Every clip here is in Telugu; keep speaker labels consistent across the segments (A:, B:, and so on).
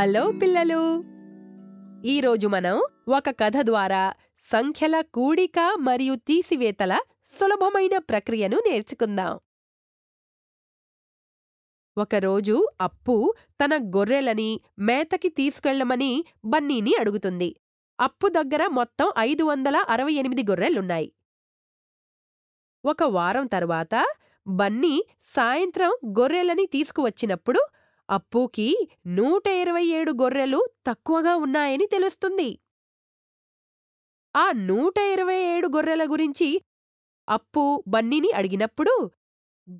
A: హలో పిల్లలు ఈరోజు మనం ఒక కథ ద్వారా సంఖ్యల కూడిక మరియు తీసివేతల సులభమైన ప్రక్రియను నేర్చుకుందాం ఒకరోజు అప్పు తన గొర్రెలని మేతకి తీసుకెళ్లమని బన్నీని అడుగుతుంది అప్పు దగ్గర మొత్తం ఐదు వందల అరవై ఎనిమిది గొర్రెలున్నాయి ఒక వారం తర్వాత బన్నీ సాయంత్రం గొర్రెలని తీసుకువచ్చినప్పుడు అప్పుకి నూట ఇరవై ఏడు గొర్రెలు తక్కువగా ఉన్నాయని తెలుస్తుంది ఆ నూట ఇరవై ఏడు గొర్రెల గురించి అప్పు బన్నీని అడిగినప్పుడు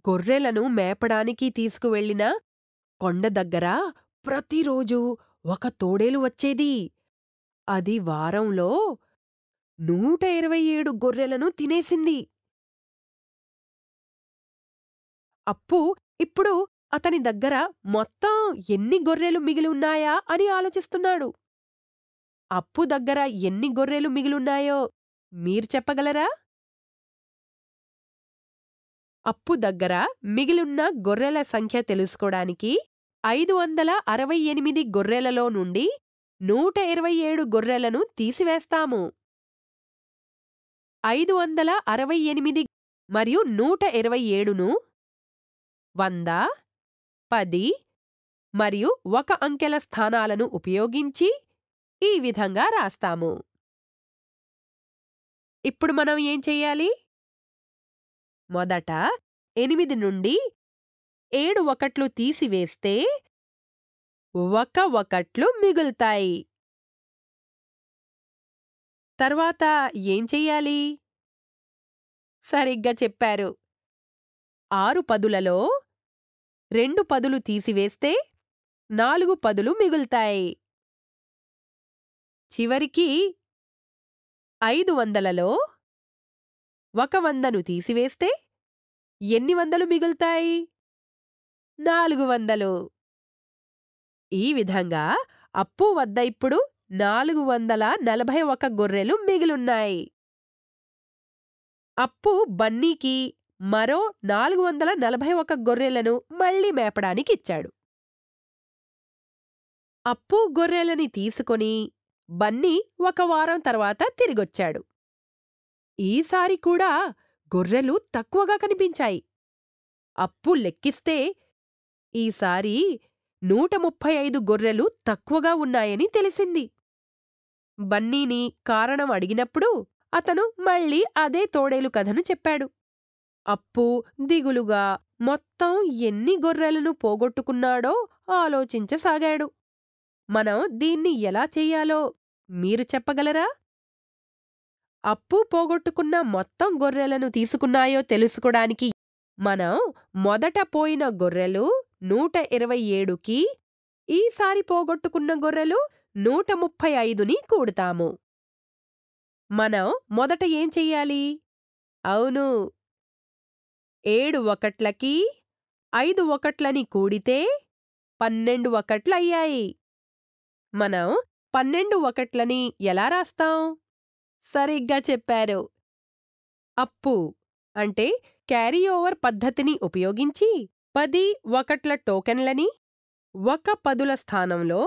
A: గొర్రెలను మేపడానికి తీసుకువెళ్లిన కొండ దగ్గర ప్రతిరోజూ ఒక తోడేలు వచ్చేది అది వారంలో నూట ఇరవై ఏడు గొర్రెలను తినేసింది అప్పు ఇప్పుడు అతని దగ్గర మొత్తం ఎన్ని గొర్రెలు మిగిలి ఉన్నాయా అని ఆలోచిస్తున్నాడు అప్పు దగ్గర ఎన్ని గొర్రెలు మిగిలున్నాయో మీరు చెప్పగలరా అప్పు దగ్గర మిగిలిన్న గొర్రెల సంఖ్య తెలుసుకోడానికి ఐదు వందల అరవై ఎనిమిది గొర్రెలలో నుండి నూట ఇరవై ఏడు గొర్రెలను తీసివేస్తాము ఐదు వందల అరవై ఎనిమిది మరియు నూట ఇరవై ఏడును వంద పది మరియు ఒక అంకెల స్థానాలను ఉపయోగించి ఈ విధంగా రాస్తాము ఇప్పుడు మనం ఏం చెయ్యాలి మొదట ఎనిమిది నుండి ఏడు ఒకట్లు తీసివేస్తే ఒక ఒకట్లు మిగులుతాయి తర్వాత ఏం చెయ్యాలి సరిగ్గా చెప్పారు ఆరు పదులలో రెండు పదులు తీసివేస్తే నాలుగు పదులు మిగులుతాయి చివరికి ఐదు వందలలో ఒక వందను తీసివేస్తే ఎన్ని వందలు మిగులుతాయి నాలుగు వందలు ఈ విధంగా అప్పు వద్ద ఇప్పుడు నాలుగు వందల నలభై ఒక గొర్రెలు మిగిలున్నాయి అప్పు బన్నీకి మరో నాలుగు వందల నలభై ఒక గొర్రెలను మళ్లీ మేపడానికి ఇచ్చాడు అప్పు గొర్రెలని తీసుకొని బన్నీ ఒక వారం తర్వాత తిరిగొచ్చాడు ఈసారి కూడా గొర్రెలు తక్కువగా కనిపించాయి అప్పు లెక్కిస్తే ఈసారి నూట ముప్పై ఐదు గొర్రెలు తక్కువగా ఉన్నాయని తెలిసింది బన్నీని కారణం అడిగినప్పుడు అతను మళ్ళీ అదే తోడేలు కథను చెప్పాడు అప్పు దిగులుగా మొత్తం ఎన్ని గొర్రెలను పోగొట్టుకున్నాడో ఆలోచించసాగాడు మనం దీన్ని ఎలా చెయ్యాలో మీరు చెప్పగలరా అప్పు పోగొట్టుకున్న మొత్తం గొర్రెలను తీసుకున్నాయో తెలుసుకోడానికి మనం మొదట పోయిన గొర్రెలు నూట ఇరవై ఏడుకి ఈసారి పోగొట్టుకున్న గొర్రెలు నూట ముప్పై ఐదుని కూడుతాము మనం మొదట ఏం చెయ్యాలి అవును ఏడు ఒకట్లకి ఐదు ఒకట్లని కూడితే పన్నెండు ఒకట్లయ్యాయి మనం పన్నెండు ఒకట్లని ఎలా రాస్తాం సరిగ్గా చెప్పారు అప్పు అంటే క్యారీ ఓవర్ పద్ధతిని ఉపయోగించి పది ఒకట్ల టోకెన్లని ఒక పదుల స్థానంలో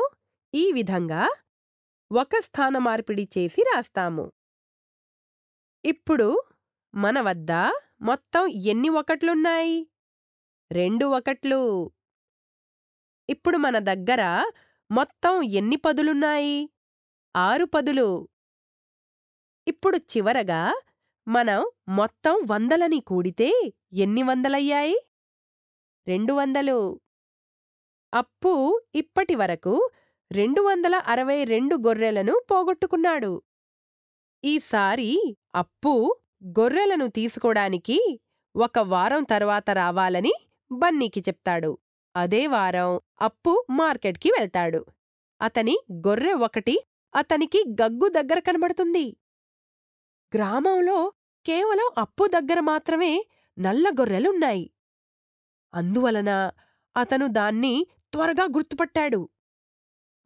A: ఈ విధంగా ఒక స్థాన మార్పిడి చేసి రాస్తాము ఇప్పుడు మన వద్ద మొత్తం ఎన్ని ఒకట్లున్నాయి రెండు ఒకట్లు ఇప్పుడు మన దగ్గర మొత్తం ఎన్ని పదులున్నాయి ఆరు పదులు ఇప్పుడు చివరగా మనం మొత్తం వందలని కూడితే ఎన్ని వందలయ్యాయి రెండు వందలు అప్పు ఇప్పటి వరకు రెండు వందల అరవై రెండు గొర్రెలను పోగొట్టుకున్నాడు ఈసారి అప్పు గొర్రెలను తీసుకోడానికి ఒక వారం తర్వాత రావాలని బన్నీకి చెప్తాడు అదే వారం అప్పు మార్కెట్కి వెళ్తాడు అతని గొర్రె ఒకటి అతనికి గగ్గు దగ్గర కనబడుతుంది గ్రామంలో కేవలం అప్పు దగ్గర మాత్రమే నల్ల గొర్రెలున్నాయి అందువలన అతను దాన్ని త్వరగా గుర్తుపట్టాడు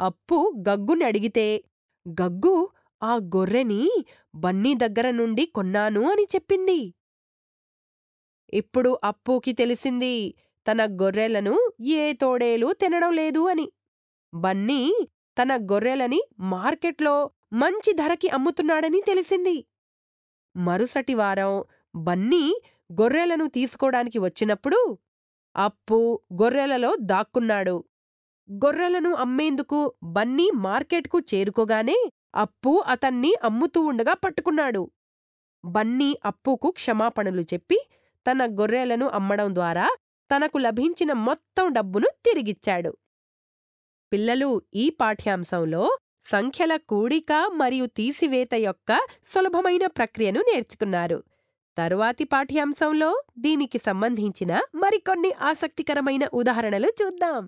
A: అప్పు గగ్గుని అడిగితే గగ్గు ఆ గొర్రెని బన్నీ దగ్గర నుండి కొన్నాను అని చెప్పింది ఇప్పుడు అప్పుకి తెలిసింది తన గొర్రెలను ఏ తోడేలు తినడం లేదు అని బన్నీ తన గొర్రెలని మార్కెట్లో మంచి ధరకి అమ్ముతున్నాడని తెలిసింది మరుసటి వారం బన్నీ గొర్రెలను తీసుకోడానికి వచ్చినప్పుడు అప్పు గొర్రెలలో దాక్కున్నాడు గొర్రెలను అమ్మేందుకు బన్నీ మార్కెట్కు చేరుకోగానే అప్పు అతన్ని అమ్ముతూ ఉండగా పట్టుకున్నాడు బన్నీ అప్పుకు క్షమాపణలు చెప్పి తన గొర్రెలను అమ్మడం ద్వారా తనకు లభించిన మొత్తం డబ్బును తిరిగిచ్చాడు పిల్లలు ఈ పాఠ్యాంశంలో సంఖ్యల కూడిక మరియు తీసివేత యొక్క సులభమైన ప్రక్రియను నేర్చుకున్నారు తరువాతి పాఠ్యాంశంలో దీనికి సంబంధించిన మరికొన్ని ఆసక్తికరమైన ఉదాహరణలు చూద్దాం